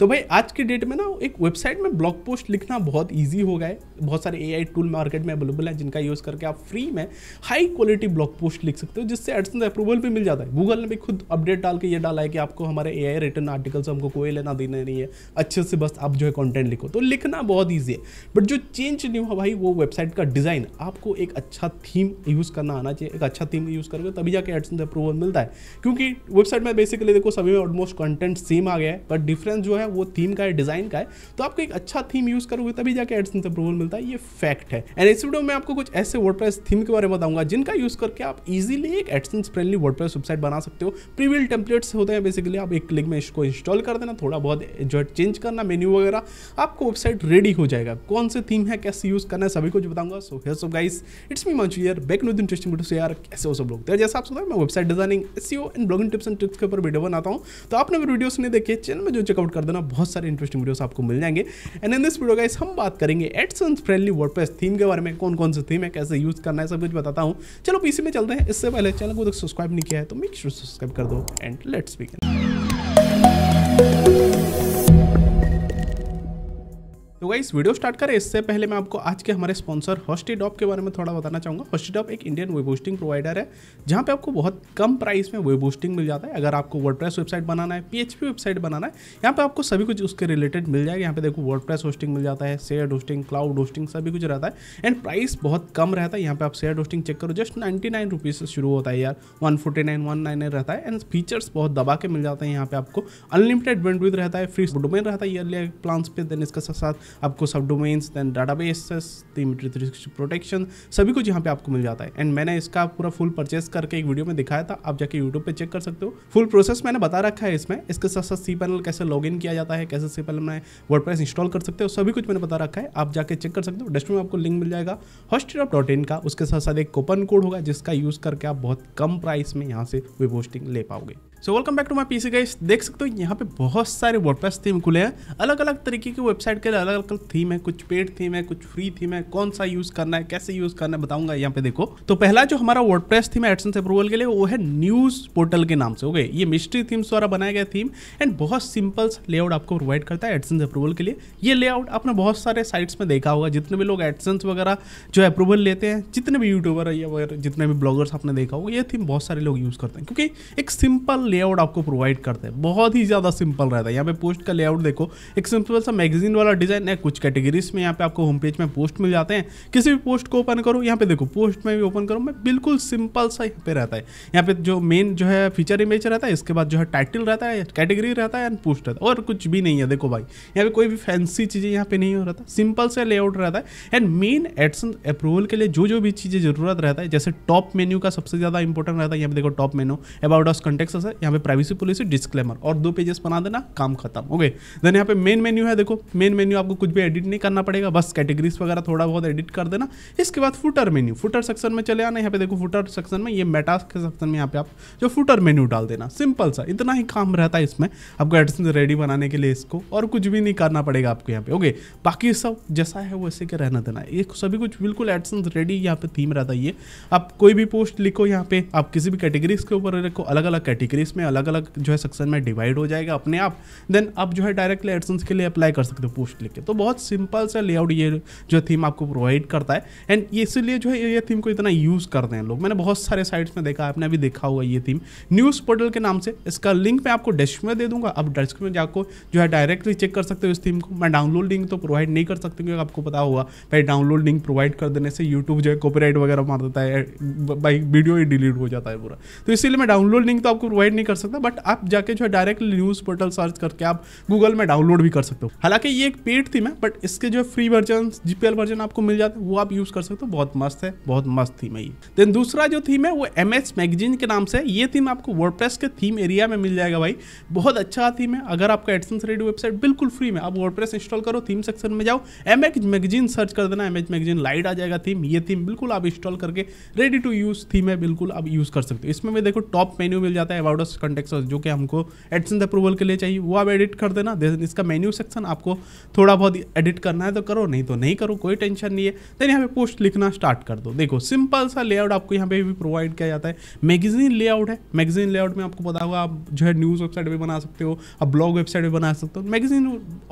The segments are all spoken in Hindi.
तो भाई आज के डेट में ना एक वेबसाइट में ब्लॉग पोस्ट लिखना बहुत ईजी हो गया है बहुत सारे ए टूल मार्केट में अवेलेबल है जिनका यूज़ करके आप फ्री में हाई क्वालिटी ब्लॉग पोस्ट लिख सकते हो जिससे एडसन अप्रूवल भी मिल जाता है गूगल ने भी खुद अपडेट डाल के ये डाला है कि आपको हमारे ए आई रिटर्न आर्टिकल्स हमको कोई लेना देना नहीं है अच्छे से बस आप जो है कॉन्टेंट लिखो तो लिखना बहुत ईजी है बट जो चेंज नहीं हुआ भाई वो वेबसाइट का डिज़ाइन आपको एक अच्छा थीम यूज़ करना आना चाहिए एक अच्छा थीम यूज़ करोगे तभी जाके एडसन अप्रूवल मिलता है क्योंकि वेबसाइट में बेसिकली देखो सभी में ऑलमोस्ट कंटेंट सेम आ गया है बट डिफरेंस जो है है वो थीम का है डिज़ाइन का है तो आपको एक अच्छा थीम यूज़ करोगे तभी जाके एडसेंस अप्रूवल मिलता है ये फैक्ट है एंड इस वीडियो में आपको कुछ ऐसे वर्ड थीम के बारे में बताऊंगा जिनका यूज़ करके आप इजीली एक एडसेंस फ्रेंडली वर्ड वेबसाइट बना सकते हो प्रीवियल टेम्पलेट्स होते हैं बेसिकली आप एक क्लिक में इसको इंस्टॉल कर देना थोड़ा बहुत जो है चेंज करना मेन्यू वगैरह आपको वेबसाइट रेडी हो जाएगा कौन से थीम है कैसे यूज़ करना है सभी कुछ बताऊंगा सो हे सब guys it's me much your back no interesting video यार कैसे हो सब लोग तो जैसा आप सुना मैं website designing S and blogging tips and tricks के ऊपर वीडियो बनाता हूँ तो आपने वीडियोस नहीं देखे चैनल में जो चेकआउट कर देना ना बहुत सारे इंटरेस्टिंग वीडियोस आपको मिल जाएंगे and in this video guys हम बात करेंगे एडसेंस फ्रेंडली वर्डप्रेस थीम के बारे में कौन कौन से थीम है कैसे यूज़ करना है सब कुछ बताता हूँ चलो पीसी में चलते हैं इससे पहले चैनल को सब्सक्राइब तो नहीं किया है तो मेक श्योर सब्सक्राइब कर दो एंड लेट्स बिगिन तो वही वीडियो स्टार्ट करें इससे पहले मैं आपको आज के हमारे स्पॉन्सर हॉस्टी डॉप के बारे में थोड़ा बताना चाहूँगा हॉस्टी डॉप एक इंडियन वेब होस्टिंग प्रोवाइडर है जहाँ पे आपको बहुत कम प्राइस में वेब होस्टिंग मिल जाता है अगर आपको वर्ड वेबसाइट बनाना है पीएचपी वेबसाइट बनाना है यहाँ पर आपको सभी कुछ उसके रिलेटेड मिल जाएगा यहाँ पे देखो वर्ड होस्टिंग मिल जाता है शेयर होस्टिंग क्लाउड होस्टिंग सभी कुछ रहता है एंड प्राइस बहुत कम रहता है यहाँ पर आप शेयर होस्टिंग चेक करो जस्ट नाइन्टी नाइन से शुरू होता है यार one forty nine one nine रहता है एंड फीचर्स बहुत दबा के मिल जाते हैं यहाँ पे आपको अनलिमिटेड बैंडविथ रहता है फ्री डोमेन रहता है ईयरली प्लान्स पे देन इसके साथ आपको सब domains then databases team protection सभी कुछ यहाँ पे आपको मिल जाता है एंड मैंने इसका पूरा फुल परचेस करके एक वीडियो में दिखाया था आप जाके यूट्यूब पे चेक कर सकते हो फुल प्रोसेस मैंने बता रखा है इसमें इसके साथ साथ सी पैनल कैसे लॉग इन किया जाता है कैसे सी पैनल में वर्ड इंस्टॉल कर सकते हो सभी कुछ मैंने बता रखा है आप जाके चेक कर सकते हो डेस्ट में आपको लिंक मिल जाएगा हॉस्ट डॉट इन का उसके साथ साथ एक कूपन कोड होगा जिसका यूज़ करके आप बहुत कम प्राइस में यहाँ से वे होस्टिंग ले पाओगे so welcome back to my PC guys देख सकते हो यहाँ पे बहुत सारे वर्डप्रेस थीम खुले हैं अलग अलग तरीके की वेबसाइट के लिए अलग अलग थीम है कुछ पेड थीम है कुछ फ्री थीम है कौन सा यूज करना है कैसे यूज करना है बताऊंगा यहाँ पे देखो तो पहला जो हमारा वर्ड प्रेस थीम है एडसेंस अप्रूवल के लिए वो है न्यूज पोर्टल के नाम से ओके ये मिस्ट्री थीम्स द्वारा बनाया गया थीम एंड बहुत सिंपल लेआउट आपको प्रोवाइड करता है एडसन अप्रूवल के लिए ये लेआउट आपने बहुत सारे साइट्स में देखा होगा जितने भी लोग एडसन वगैरह जो अप्रूवल लेते हैं जितने भी यूट्यूबर या वगैरह जितने भी ब्लॉगर्स आपने देखा होगा ये थीम बहुत सारे लोग यूज़ करते हैं क्योंकि एक सिंपल लेआउट आपको प्रोवाइड करते हैं बहुत ही ज़्यादा सिंपल रहता है यहाँ पे पोस्ट का लेआउट देखो एक सिंपल सा मैगजीन वाला डिज़ाइन करना कुछ कैटेगरीज में यहाँ पे आपको होम पेज में पोस्ट मिल जाते हैं किसी भी पोस्ट को ओपन करो यहाँ पे देखो पोस्ट में भी ओपन करो मैं बिल्कुल सिंपल सा यहाँ पे रहता है यहाँ पे जो मेन जो है फीचर इमेज रहता है इसके बाद जो है टाइटल रहता है कैटेगरी रहता है एंड पोस्ट रहता है और कुछ भी नहीं है देखो भाई यहाँ पे कोई भी फैंसी चीज़ें यहाँ पे नहीं हो रहा सिंपल सा लेआउट रहता है एंड मेन एडसन अप्रूवल के लिए जो जो भी चीज़ें जरूरत रहता है जैसे टॉप मेन्यू का सबसे ज़्यादा इंपॉर्टेंट रहता है यहाँ पे देखो top menu about us contacts है यहाँ पे प्राइवेसी पॉलिसी डिस्क्लेमर और दो पेजेस बना देना काम खत्म ओके देन यहाँ पे मेन मेन्यू है देखो मेन मेन्यू आपको कुछ भी एडिट नहीं करना पड़ेगा बस कैटेगरीज वगैरह थोड़ा बहुत एडिट कर देना इसके बाद फुटर मेन्यू फुटर सेक्शन में चले आना यहाँ पे देखो फुटर सेक्शन में ये मेटास के सेक्शन में यहाँ पे आप जो फुटर मेन्यू डाल देना सिंपल सा इतना ही काम रहता है इसमें आपको एडसन रेडी बनाने के लिए इसको और कुछ भी नहीं करना पड़ेगा आपको यहाँ पे ओके बाकी सब जैसा है वैसे के रहना देना है ये सभी कुछ बिल्कुल एडसन रेडी यहाँ पे थीम रहता है ये आप कोई भी पोस्ट लिखो यहाँ पे आप किसी भी कैटेगरीज के ऊपर रखो अलग अलग कैटेगरीज में अलग अलग जो है सेक्शन में डिवाइड हो जाएगा अपने आप देन आप जो है डायरेक्टली एडसन्स के लिए अप्लाई कर सकते हो पोस्ट लिख के तो बहुत सिंपल सा लेआउट ये जो थीम आपको प्रोवाइड करता है एंड इसीलिए जो है ये थीम को इतना यूज़ करते हैं लोग मैंने बहुत सारे साइट्स में देखा आपने अभी देखा हुआ ये थीम न्यूज़ पोर्टल के नाम से इसका लिंक मैं आपको डेस्क में दे दूंगा आप डेस्क में जाकर जो है डायरेक्टली चेक कर सकते हो इस थीम को मैं डाउनलोड लिंक तो प्रोवाइड नहीं कर सकती क्योंकि आपको पता होगा भाई डाउनलोड लिंक प्रोवाइड कर देने से यूट्यूब जो है कॉपीराइट वगैरह मार देता है भाई वीडियो ही डिलीट हो जाता है पूरा तो इसीलिए मैं डाउनलोड लिंक तो आपको प्रोवाइड नहीं कर सकता बट आप जाके जो है डायरेक्टली न्यूज़ पोर्टल सर्च करके आप गूगल में डाउनलोड भी कर सकते हो हालांकि ये एक पेड फ्री में बट इसके जो फ्री वर्जन जीपीएल वर्जन आपको मिल जाते है वो आप यूज कर सकते हो तो बहुत मस्त है बहुत मस्त थीम है ये देन दूसरा जो थीम है वो एम एच मैगजीन के नाम से ये थीम आपको वर्डप्रेस के थीम एरिया में मिल जाएगा भाई बहुत अच्छा थीम है अगर आपका एडसन रेडी वेबसाइट बिल्कुल फ्री में आप वर्डप्रेस इंस्टॉल करो थीम सेक्शन में जाओ एम एच मैगजीन सर्च कर देना एम एच मैगजीन लाइट आ जाएगा थीम ये थीम बिल्कुल आप इंस्टॉल करके रेडी टू यूज थीम है बिल्कुल आप यूज कर सकते हो इसमें भी देखो टॉप मेन्यू मिल जाता है अबाउट अस कंटेक्ट जो कि हमको एडसन अप्रूवल के लिए चाहिए वो आप एडिट कर देना इसका मेन्यू सेक्शन आपको थोड़ा बहुत एडिट करना है तो करो नहीं तो नहीं करो कोई टेंशन नहीं है देन यहाँ पे पोस्ट लिखना स्टार्ट कर दो देखो सिंपल सा लेआउट आपको यहाँ पे भी प्रोवाइड किया जाता है मैगजीन लेआउट है मैगजीन लेआउट में आपको पता होगा आप जो है न्यूज़ वेबसाइट भी बना सकते हो आप ब्लॉग वेबसाइट भी बना सकते हो मैगजीन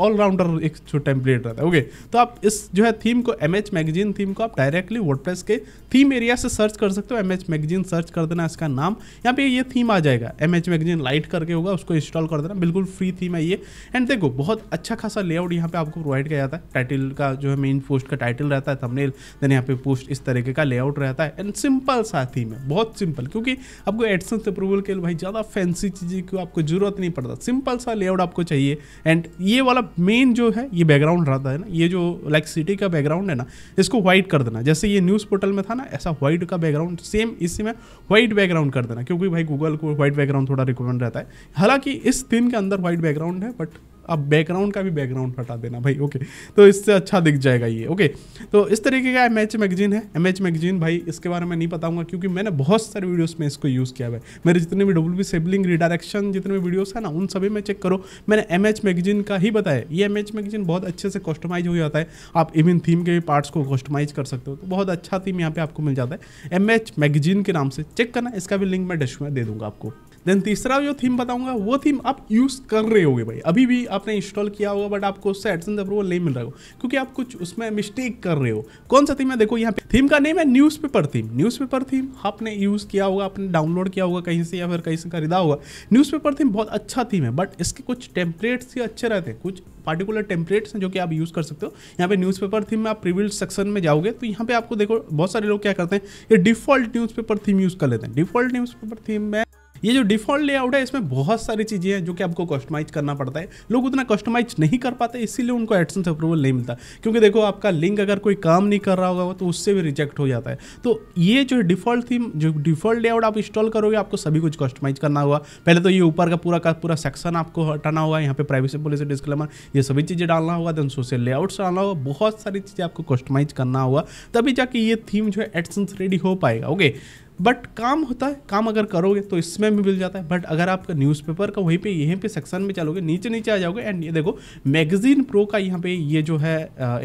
ऑलराउंडर एक टेम्पलेट रहता है ओके तो आप इस जो है थीम को एम एच मैगजीन थीम को आप डायरेक्टली वर्डप्रेस के थीम एरिया से सर्च कर सकते हो एम एच मैगजीन सर्च कर देना इसका नाम यहाँ पे ये थीम आ जाएगा एम एच मैगजीन लाइट करके होगा उसको इंस्टॉल कर देना बिल्कुल फ्री थीम है ये एंड देखो बहुत अच्छा खासा लेआउट यहाँ पे आपको प्रोवाइड किया जाता है टाइटल का जो है मेन पोस्ट का टाइटल रहता है थंबनेल देन यहाँ पे पोस्ट इस तरीके का लेआउट रहता है एंड सिंपल सा थीम है बहुत सिंपल क्योंकि आपको एडसन से अप्रूवल के लिए भाई ज़्यादा फैंसी चीज़ें की आपको जरूरत नहीं पड़ता सिंपल सा लेआउट आपको चाहिए एंड ये वाला मेन जो है ये बैकग्राउंड रहता है ना ये जो लाइक सिटी का बैकग्राउंड है ना इसको व्हाइट कर देना जैसे ये न्यूज़ पोर्टल में था ना ऐसा वाइट का बैकग्राउंड सेम इसी में व्हाइट बैकग्राउंड कर देना क्योंकि भाई गूगल को व्हाइट बैकग्राउंड थोड़ा रिकमेंड रहता है हालांकि इस थीम के अंदर व्हाइट बैकग्राउंड है बट अब बैकग्राउंड का भी बैकग्राउंड हटा देना भाई ओके तो इससे अच्छा दिख जाएगा ये ओके तो इस तरीके का एम एच मैगजीन है एम एच मैगजीन भाई इसके बारे में नहीं बताऊंगा क्योंकि मैंने बहुत सारे वीडियोस में इसको यूज़ किया है मेरे जितने भी डब्ल्यू सेबलिंग रिडायरेक्शन जितने भी वीडियोज़ हैं ना उन सभी में चेक करो मैंने एम एच मैगजीन का ही बताया ये एम एच मैगजीन बहुत अच्छे से कस्टमाइज हो जाता है आप इवन थीम के भी पार्ट्स को कस्टमाइज कर सकते हो तो बहुत अच्छा थीम यहाँ पे आपको मिल जाता है एम एच मैगजीन के नाम से चेक करना इसका भी लिंक मैं डिस्क्रिप्शन में दे दूंगा आपको देन तीसरा जो थीम बताऊंगा वो थीम आप यूज़ कर रहे होगे भाई अभी भी आपने इंस्टॉल किया होगा बट आपको उससे एडसेंस अप्रूवल नहीं मिल रहा हो क्योंकि आप कुछ उसमें मिस्टेक कर रहे हो कौन सा थीम है देखो यहाँ पे थीम का नेम है न्यूज़पेपर थीम न्यूज़पेपर थीम आपने यूज़ किया होगा आपने डाउनलोड किया होगा कहीं से या फिर कहीं से खरीदा होगा न्यूज़पेपर थीम बहुत अच्छा थीम है बट इसके कुछ टेम्पलेट्स ही अच्छे रहते हैं कुछ पार्टिकुलर टेम्पलेट्स हैं जो कि आप यूज़ कर सकते हो यहाँ पे न्यूज़पेपर थीम में आप प्रिविल्ड सेक्शन में जाओगे तो यहाँ पे आपको देखो बहुत सारे लोग क्या करते हैं ये डिफॉल्ट न्यूज़पेपर थीम यूज़ कर लेते हैं डिफॉल्ट न्यूज़पेपर थीम में ये जो डिफॉल्ट लेआउट है इसमें बहुत सारी चीज़ें हैं जो कि आपको कस्टमाइज करना पड़ता है लोग उतना कस्टमाइज नहीं कर पाते इसीलिए उनको एडसेंस अप्रूवल नहीं मिलता क्योंकि देखो आपका लिंक अगर कोई काम नहीं कर रहा होगा तो उससे भी रिजेक्ट हो जाता है तो ये जो डिफॉल्ट थीम जो डिफॉल्ट लेआउट आप इंस्टॉल करोगे आपको सभी कुछ कस्टमाइज करना होगा पहले तो ये ऊपर का पूरा का पूरा सेक्शन आपको हटाना होगा यहाँ पे प्राइवेसी पॉलिसी डिस्क्लेमर ये सभी चीज़ें डालना होगा देन सोशल लेआउट डालना होगा बहुत सारी चीज़ें आपको कस्टमाइज करना होगा तभी जाके ये थीम जो है एडसेंस रेडी हो पाएगा ओके बट काम होता है काम अगर करोगे तो इसमें भी मिल जाता है बट अगर आप न्यूज़पेपर का वहीं पे यहीं पे सेक्शन में चलोगे नीचे नीचे आ जाओगे एंड ये देखो मैगजीन प्रो का यहाँ पे ये जो है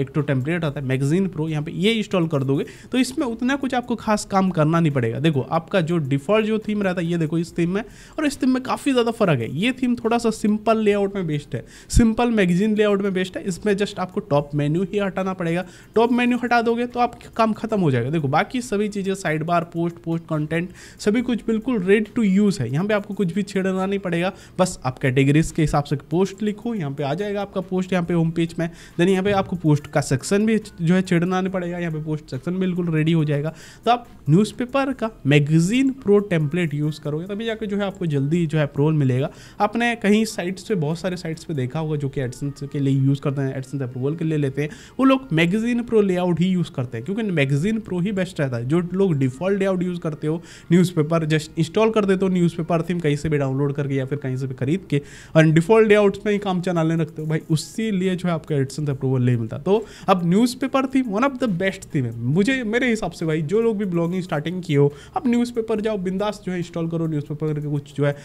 एक तो टेम्पलेट आता है मैगजीन प्रो यहाँ पे ये इंस्टॉल कर दोगे तो इसमें उतना कुछ आपको खास काम करना नहीं पड़ेगा देखो आपका जो डिफॉल्ट जो थीम रहता है ये देखो इस थीम में और इस थीम में काफ़ी ज़्यादा फर्क है ये थीम थोड़ा सा सिंपल लेआउट में बेस्ड है सिंपल मैगजीन लेआउट में बेस्ड है इसमें जस्ट आपको टॉप मेन्यू ही हटाना पड़ेगा टॉप मेन्यू हटा दोगे तो आपका काम खत्म हो जाएगा देखो बाकी सभी चीज़ें sidebar post post content सभी कुछ बिल्कुल रेडी टू यूज़ है यहाँ पे आपको कुछ भी छेड़ना नहीं पड़ेगा बस आप कैटेगरीज के हिसाब से पोस्ट लिखो यहाँ पे आ जाएगा आपका पोस्ट यहाँ पे होम पेज में देन यहाँ पे आपको पोस्ट का सेक्शन भी जो है छेड़ना नहीं पड़ेगा यहाँ पे पोस्ट सेक्शन बिल्कुल रेडी हो जाएगा तो आप न्यूज़पेपर का मैगजीन प्रो टेम्पलेट यूज़ करोगे तभी जाकर जो है आपको जल्दी जो है अप्रोवल मिलेगा आपने कहीं साइट्स पर बहुत सारे साइट्स पर देखा होगा जो कि एडसेंस के लिए यूज़ करते हैं एडसेंस अप्रूवल के लिए लेते हैं वो लोग मैगजीन प्रो लेआउट ही यूज़ करते हैं क्योंकि मैगजीन प्रो ही बेस्ट रहता है जो लोग डिफॉल्ट लेआउट यूज़ करते हो न्यूज़पेपर जस्ट इंस्टॉल कर देते हो न्यूज़पेपर थीम कहीं से भी डाउनलोड करके या फिर कहीं से भी खरीद के और डिफॉल्ट लेआउट्स में ही काम चलाने रखते हो भाई उसी लिए जो है आपका एडसन अप्रूवल नहीं मिलता तो अब newspaper theme one of the best theme है मुझे मेरे हिसाब से भाई जो लोग भी ब्लॉगिंग स्टार्टिंग किए हो अब न्यूज़पेपर जाओ बिंदास जो है इंस्टॉल करो न्यूज़पेपर करके कुछ जो है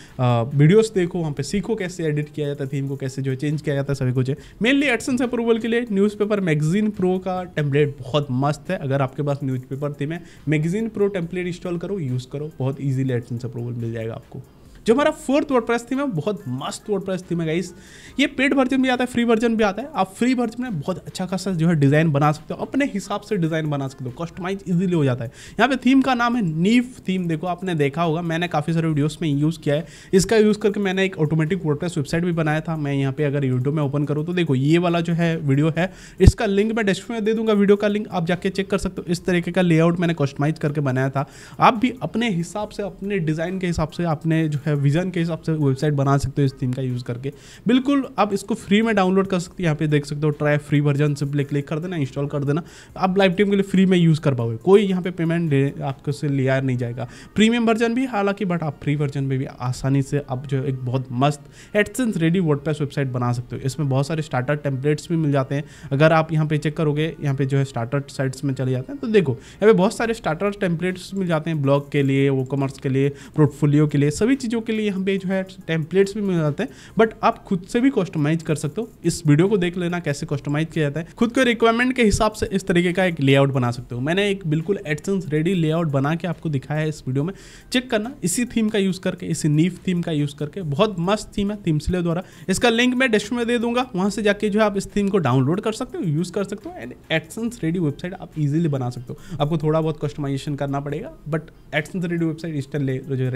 वीडियोस देखो वहाँ पे सीखो कैसे एडिट किया जाता है थीम को कैसे जो है चेंज किया जाता है सभी कुछ मेनली एडसन्स अप्रूवल के लिए न्यूज़पेपर मैगजीन प्रो का टेम्पलेट बहुत मस्त है अगर आपके पास न्यूज़पेपर थीम है magazine pro template install install करो यूज़ करो बहुत ईजीली एडसेंस अप्रूवल मिल जाएगा आपको जो हमारा फोर्थ वर्ड प्रेस थी मैं बहुत मस्त वर्ड प्रेस थी मैं गाइस ये पेड वर्जन भी आता है फ्री वर्जन भी आता है आप फ्री वर्जन में बहुत अच्छा खासा जो है डिज़ाइन बना सकते हो अपने हिसाब से डिज़ाइन बना सकते हो कस्टमाइज इजीली हो जाता है यहाँ पे थीम का नाम है नीव थीम देखो आपने देखा होगा मैंने काफ़ी सारे वीडियोज में यूज़ किया है इसका यूज़ करके मैंने एक ऑटोमेटिक वर्ड वेबसाइट भी बनाया था मैं यहाँ पे अगर यूट्यूब में ओपन करूँ तो देखो ये वाला जो है वीडियो है इसका लिंक मैं डिस्क्रिप्शन में दे दूंगा वीडियो का लिंक आप जाके चेक कर सकते हो इस तरीके का लेआउट मैंने कस्टमाइज करके बनाया था आप भी अपने हिसाब से अपने डिज़ाइन के हिसाब से अपने जो है विज़न के हिसाब से वेबसाइट बना सकते हो इस थीम का यूज़ करके बिल्कुल आप इसको फ्री में डाउनलोड कर सकते हो यहाँ पे देख सकते हो try free version simply click कर देना इंस्टॉल कर देना आप लाइफ टीम के लिए फ्री में यूज़ कर पाओगे कोई यहाँ पे पेमेंट आपको से लिया नहीं जाएगा प्रीमियम वर्जन भी हालांकि बट आप फ्री वर्जन में भी आसानी से आप जो एक बहुत मस्त एडसेंस रेडी वर्ड वेबसाइट बना सकते हो इसमें बहुत सारे स्टार्टर टेम्पलेट्स भी मिल जाते हैं अगर आप यहाँ पे चेक करोगे यहाँ पे जो है स्टार्टर साइट्स में चले जाते हैं तो देखो यहाँ पे बहुत सारे स्टार्टर टेम्पलेट्स मिल जाते हैं ब्लॉग के लिए वो कॉमर्स के लिए पोर्टफोलियो के लिए सभी चीज़ों के लिए यहाँ पे जो है टेम्पलेट्स भी मिल जाते हैं बट आप खुद से भी कस्टमाइज कर सकते हो इस वीडियो को देख लेना कैसे कस्टमाइज किया जाता है खुद के रिक्वायरमेंट के हिसाब से इस तरीके का एक लेआउट बना सकते हो मैंने एक बिल्कुल एडसेंस रेडी लेआउट बना के आपको दिखाया है इस वीडियो में चेक करना इसी थीम का यूज़ करके इसी नीफ थीम का यूज़ करके बहुत मस्त थीम है थीमसिले द्वारा इसका लिंक मैं डिस्क्रिप्शन में दे दूंगा वहां से जाके जो है आप इस थीम को डाउनलोड कर सकते हो यूज़ कर सकते हो एंड एडसेंस रेडी वेबसाइट आप इजिली बना सकते हो आपको थोड़ा बहुत कस्टमाइजेशन करना पड़ेगा बट एडसेंस रेडी वेबसाइट इस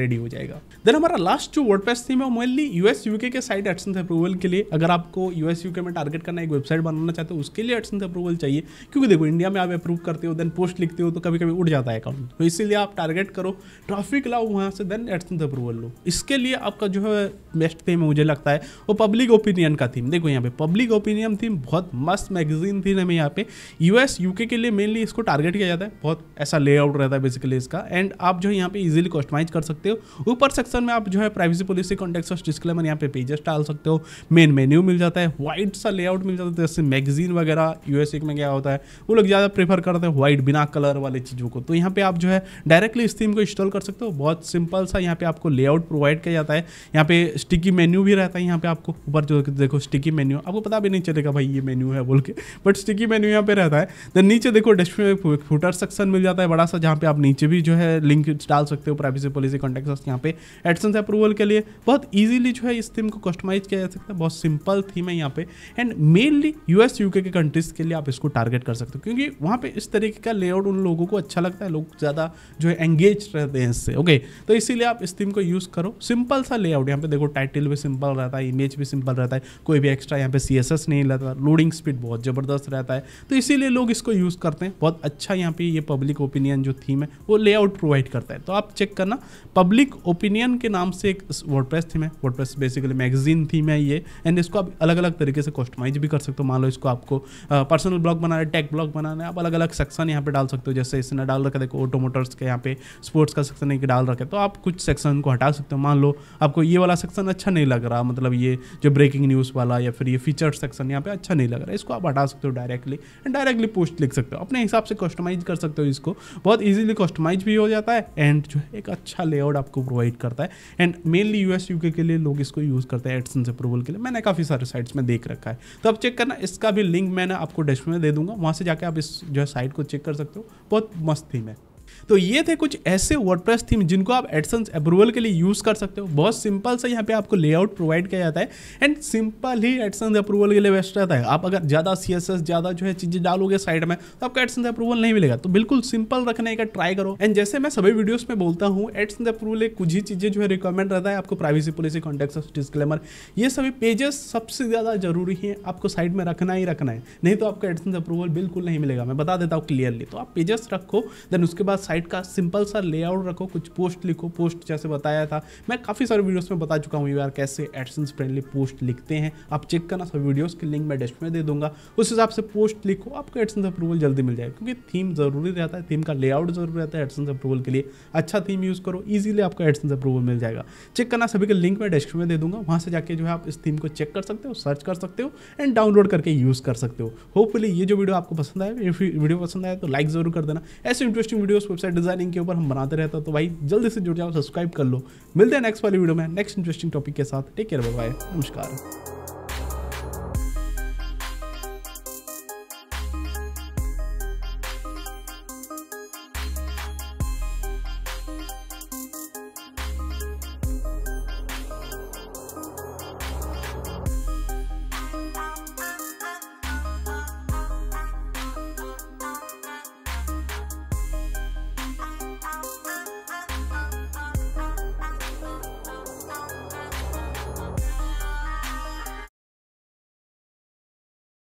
रेडी हो जाएगा देन हमारा लास्ट जो वर्ड थीम है वो मेनली यूएस यूके के साइड एडसेंस अप्रूवल के लिए अगर आपको यूएस यूके में टारगेट करना एक वेबसाइट बनाना चाहते हो उसके लिए एडसेंस अप्रूवल चाहिए क्योंकि देखो इंडिया में आप अप्रूव करते हो देन पोस्ट लिखते हो तो कभी कभी उड़ जाता है अकाउंट तो इसीलिए आप टारगेट करो ट्राफिक लाओ वहाँ से देन एडसेंस अप्रूवल लो इसके लिए आपका जो है बेस्ट थीम मुझे लगता है वो पब्लिक ओपिनियन का थीम देखो यहाँ पे पब्लिक ओपिनियन थीम बहुत मस्त मैगजीन थी हमें यहाँ पे यूएस यूके के लिए मेनली इसको टारगेट किया जाता है बहुत ऐसा लेआउट रहता है बेसिकली इसका एंड आप जो है यहाँ पे इजिली कस्टमाइज कर सकते हो ऊपर सेक्शन में आप आप जो है privacy policy contact of disclaimer यहाँ पे पेजेस डाल सकते हो मेन मेन्यू मिल जाता है वाइट सा लेआउट मिल जाता है जैसे मैगजीन वगैरह यूएसए में क्या होता है वो लोग ज़्यादा प्रेफर करते हैं वाइट बिना कलर वाली चीज़ों को तो यहाँ पे आप जो है डायरेक्टली इस थीम को इंस्टॉल कर सकते हो बहुत सिंपल सा यहाँ पे आपको लेआउट प्रोवाइड किया जाता है यहाँ पे स्टिकी मेन्यू भी रहता है यहाँ पे आपको ऊपर जो देखो स्टिकी मेन्यू आपको पता भी नहीं चलेगा भाई ये मेन्यू है बोल के बट स्टिकी मेन्यू यहाँ पे रहता है देन नीचे देखो डिस्प्ले में फूटर सेक्शन मिल जाता है बड़ा सा जहाँ पे आप नीचे भी जो है लिंक डाल सकते हो प्राइवेसी पॉलिसी कॉन्टेक्ट यहाँ पे एडसन कस्टमाइजेशन है अप्रूवल के लिए बहुत ईजिली जो है इस थीम को कस्टमाइज किया जा सकता है बहुत सिंपल थीम है यहाँ पे एंड मेनली यूएस यूके के कंट्रीज़ के लिए आप इसको टारगेट कर सकते हो क्योंकि वहाँ पे इस तरीके का लेआउट उन लोगों को अच्छा लगता है लोग ज़्यादा जो है एंगेज रहते हैं इससे ओके तो इसीलिए आप इस थीम को यूज़ करो सिंपल सा लेआउट यहाँ पे देखो टाइटल भी सिंपल रहता है इमेज भी सिंपल रहता है कोई भी एक्स्ट्रा यहाँ पे सी नहीं रहता लोडिंग स्पीड बहुत ज़बरदस्त रहता है तो इसीलिए लोग इसको यूज़ करते हैं बहुत अच्छा यहाँ पे ये पब्लिक ओपिनियन जो थीम है वो लेआउट प्रोवाइड करता है तो आप चेक करना पब्लिक ओपिनियन के नाम नाम से एक वर्डप्रेस थीम है वर्डप्रेस बेसिकली मैगजीन थीम है ये एंड इसको आप अलग अलग तरीके से कस्टमाइज भी कर सकते हो मान लो इसको आपको पर्सनल ब्लॉग बनाना है टेक ब्लॉग बनाना है आप अलग अलग सेक्शन यहाँ पे डाल सकते हो जैसे इसने डाल रखा देखो ऑटो मोटर्स के यहाँ पे स्पोर्ट्स का सेक्शन एक डाल रखा है तो आप कुछ सेक्शन को हटा सकते हो मान लो आपको ये वाला सेक्शन अच्छा नहीं लग रहा मतलब ये जो ब्रेकिंग न्यूज़ वाला या फिर ये फीचर सेक्शन यहाँ पे अच्छा नहीं लग रहा इसको आप हटा सकते हो डायरेक्टली एंड डायरेक्टली पोस्ट लिख सकते हो अपने हिसाब से कस्टमाइज कर सकते हो इसको बहुत ईजिली कस्टमाइज भी हो जाता है एंड जो है एक अच्छा लेआउट आपको प्रोवाइड करता है एंड मेनली यूएस यूके के लिए लोग इसको यूज़ करते हैं एडसन अप्रूवल के लिए मैंने काफ़ी सारे साइट्स में देख रखा है तो आप चेक करना इसका भी लिंक मैंने आपको डेस्क में दे दूंगा वहाँ से जाकर आप इस जो है साइट को चेक कर सकते हो बहुत मस्त थीम है तो ये थे कुछ ऐसे वर्डप्रेस थीम जिनको आप एडसन अप्रूवल के लिए यूज़ कर सकते हो बहुत सिंपल से यहाँ पे आपको लेआउट प्रोवाइड किया जाता है एंड सिंपल ही एडसन अप्रूवल के लिए बेस्ट रहता है आप अगर ज़्यादा सी ज़्यादा जो है चीज़ें डालोगे साइड में तो आपको एडसन अप्रूवल नहीं मिलेगा तो बिल्कुल सिंपल रखने का ट्राई करो एंड जैसे मैं सभी वीडियो में बोलता हूँ एडसन अप्रूवल एक कुछ ही चीज़ें जो है रिक्वायरमेंट रहता है आपको प्राइवेसी पॉलिसी कॉन्टेक्ट डिस्कलेमर ये सभी पेजेस सबसे ज़्यादा जरूरी है आपको साइड में रखना ही रखना है नहीं तो आपको एडसेंस अप्रूवल बिल्कुल नहीं मिलेगा मैं बता देता हूँ क्लियरली तो आप पेजेस रखो देन उसके बाद पास साइट का सिंपल सा लेआउट रखो कुछ पोस्ट लिखो पोस्ट जैसे बताया था मैं काफ़ी सारे वीडियोस में बता चुका हूँ यार कैसे एडसेंस फ्रेंडली पोस्ट लिखते हैं आप चेक करना सब वीडियोस की लिंक मैं डेस्ट में दे दूंगा उस हिसाब से पोस्ट लिखो आपको एडसेंस अप्रूवल जल्दी मिल जाएगा क्योंकि थीम ज़रूरी रहता है थीम का लेआउट ज़रूरी रहता है एडसेंस अप्रूवल के लिए अच्छा थीम यूज़ करो ईजिली आपको एडसेंस अप्रूवल मिल जाएगा चेक करना सभी का लिंक मैं डेस्क्रिप्शन में दे दूंगा वहाँ से जाकर जो है आप इस थीम को चेक कर सकते हो सर्च कर सकते हो एंड डाउनलोड करके यूज़ कर सकते हो होपफुली ये जो वीडियो आपको पसंद आए वीडियो पसंद आए तो लाइक ज़रूर कर देना ऐसे इंटरेस्टिंग वीडियोस वेबसाइट डिजाइनिंग के ऊपर हम बनाते रहते हैं तो भाई जल्दी से जुड़ जाओ सब्सक्राइब कर लो मिलते हैं नेक्स्ट वाली वीडियो में नेक्स्ट इंटरेस्टिंग टॉपिक के साथ टेक केयर बाय नमस्कार